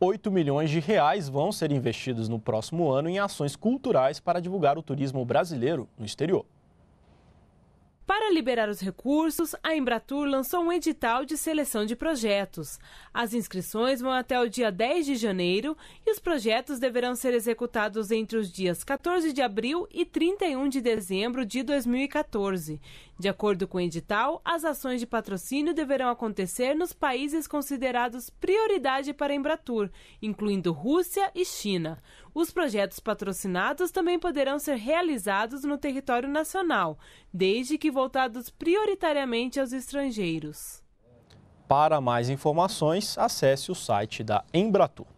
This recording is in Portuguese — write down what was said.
8 milhões de reais vão ser investidos no próximo ano em ações culturais para divulgar o turismo brasileiro no exterior. Para liberar os recursos, a Embratur lançou um edital de seleção de projetos. As inscrições vão até o dia 10 de janeiro e os projetos deverão ser executados entre os dias 14 de abril e 31 de dezembro de 2014. De acordo com o edital, as ações de patrocínio deverão acontecer nos países considerados prioridade para a Embratur, incluindo Rússia e China. Os projetos patrocinados também poderão ser realizados no território nacional, desde que voltar voltados prioritariamente aos estrangeiros. Para mais informações, acesse o site da Embratur.